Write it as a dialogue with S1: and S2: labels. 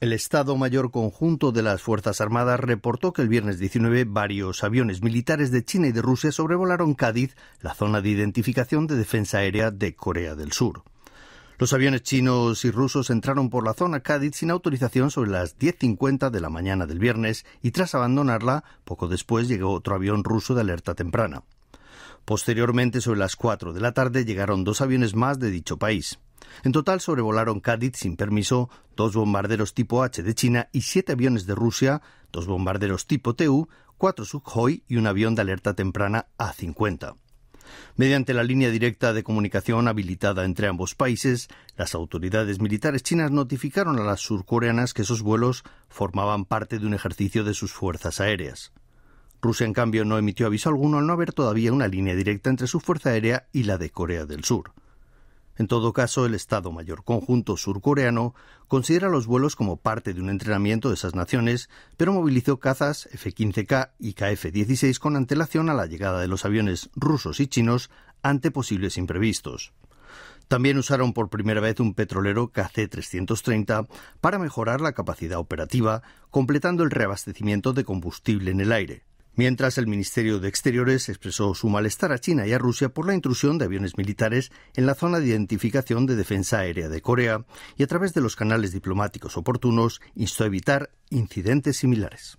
S1: El Estado Mayor Conjunto de las Fuerzas Armadas reportó que el viernes 19 varios aviones militares de China y de Rusia sobrevolaron Cádiz, la zona de identificación de defensa aérea de Corea del Sur. Los aviones chinos y rusos entraron por la zona Cádiz sin autorización sobre las 10.50 de la mañana del viernes y tras abandonarla, poco después llegó otro avión ruso de alerta temprana. Posteriormente, sobre las 4 de la tarde, llegaron dos aviones más de dicho país. En total sobrevolaron Cádiz sin permiso dos bombarderos tipo H de China y siete aviones de Rusia, dos bombarderos tipo TU, cuatro Sukhoi y un avión de alerta temprana A-50. Mediante la línea directa de comunicación habilitada entre ambos países, las autoridades militares chinas notificaron a las surcoreanas que esos vuelos formaban parte de un ejercicio de sus fuerzas aéreas. Rusia, en cambio, no emitió aviso alguno al no haber todavía una línea directa entre su fuerza aérea y la de Corea del Sur. En todo caso, el Estado Mayor Conjunto surcoreano considera los vuelos como parte de un entrenamiento de esas naciones, pero movilizó cazas F-15K y KF-16 con antelación a la llegada de los aviones rusos y chinos ante posibles imprevistos. También usaron por primera vez un petrolero KC-330 para mejorar la capacidad operativa, completando el reabastecimiento de combustible en el aire mientras el Ministerio de Exteriores expresó su malestar a China y a Rusia por la intrusión de aviones militares en la zona de identificación de defensa aérea de Corea y a través de los canales diplomáticos oportunos instó a evitar incidentes similares.